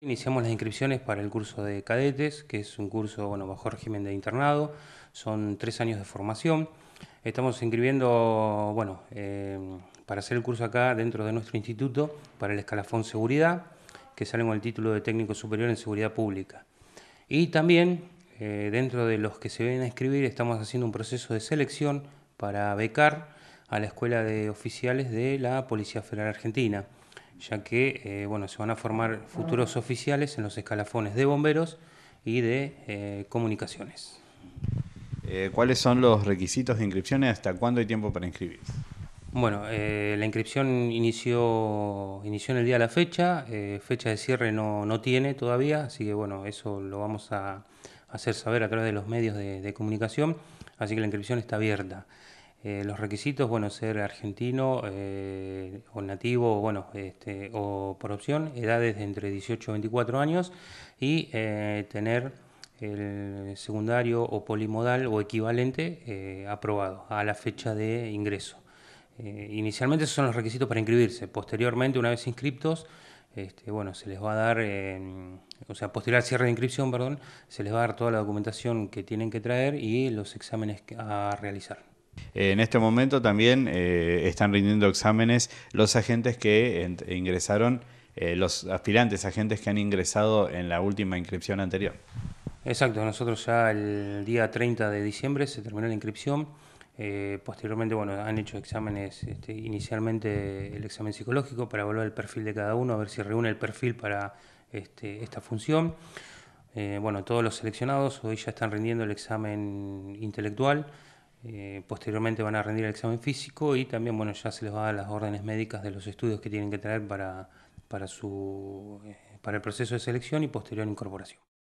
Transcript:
Iniciamos las inscripciones para el curso de cadetes, que es un curso bueno, bajo régimen de internado. Son tres años de formación. Estamos inscribiendo, bueno, eh, para hacer el curso acá dentro de nuestro instituto, para el escalafón seguridad, que sale con el título de técnico superior en seguridad pública. Y también, eh, dentro de los que se vienen a inscribir, estamos haciendo un proceso de selección para becar a la Escuela de Oficiales de la Policía Federal Argentina ya que eh, bueno, se van a formar ah. futuros oficiales en los escalafones de bomberos y de eh, comunicaciones. Eh, ¿Cuáles son los requisitos de inscripción y hasta cuándo hay tiempo para inscribirse? Bueno, la inscripción inició, inició en el día de la fecha, fecha de cierre no, no tiene todavía, así que bueno, eso lo vamos a hacer saber a través de los medios de comunicación, así que la inscripción está abierta. Eh, los requisitos, bueno, ser argentino eh, o nativo, bueno, este, o por opción, edades de entre 18 y 24 años y eh, tener el secundario o polimodal o equivalente aprobado a la fecha de ingreso. inicialmente esos son los requisitos para inscribirse. Posteriormente, una vez inscriptos, este, bueno, se les va a dar, em, o sea, posterior al cierre de inscripción, perdón, se les va a dar toda la documentación que tienen que traer y los exámenes a realizar. Eh, en este momento también eh, están rindiendo exámenes los agentes que ingresaron, eh, los aspirantes agentes que han ingresado en la última inscripción anterior. Exacto, nosotros ya el día 30 de diciembre se terminó la inscripción. posteriormente, bueno, han hecho exámenes, este, inicialmente el examen psicológico para evaluar el perfil de cada uno, a ver si reúne el perfil para este, esta función. bueno, todos los seleccionados hoy ya están rindiendo el examen intelectual, eh, posteriormente van a rendir el examen físico y también, bueno, ya se les va a dar las órdenes médicas de los estudios que tienen que traer para, para, su, eh, para el proceso de selección y posterior incorporación.